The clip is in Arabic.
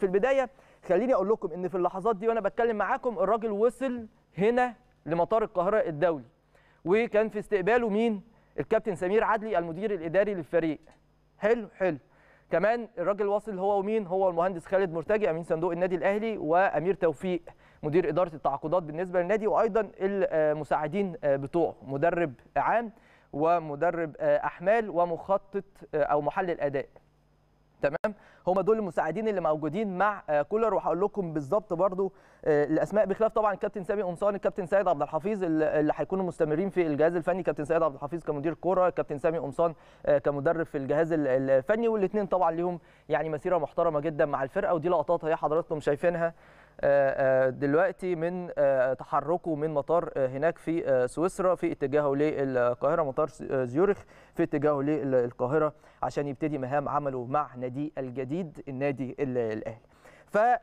في البدايه خليني اقول لكم ان في اللحظات دي وانا بتكلم معاكم الراجل وصل هنا لمطار القاهره الدولي وكان في استقباله مين الكابتن سمير عدلي المدير الاداري للفريق حلو حلو كمان الراجل واصل هو ومين هو المهندس خالد مرتجي امين صندوق النادي الاهلي وامير توفيق مدير اداره التعاقدات بالنسبه للنادي وايضا المساعدين بتوعه مدرب عام ومدرب احمال ومخطط او محلل اداء تمام هم دول المساعدين اللي موجودين مع آه، كولر وهقول لكم بالظبط برضو آه، الاسماء بخلاف طبعا الكابتن سامي قمصان الكابتن سيد عبد الحفيظ اللي هيكونوا مستمرين في الجهاز الفني كابتن سيد عبد الحفيظ كمدير كوره كابتن سامي قمصان آه، كمدرب في الجهاز الفني والاثنين طبعا ليهم يعني مسيره محترمه جدا مع الفرقه ودي لقطات هي حضراتكم شايفينها آه، آه، دلوقتي من آه، تحركه من مطار هناك في سويسرا في اتجاهه للقاهره مطار زيورخ في اتجاهه للقاهره عشان يبتدي مهام عمله مع نادي الجديد النادي الاهلي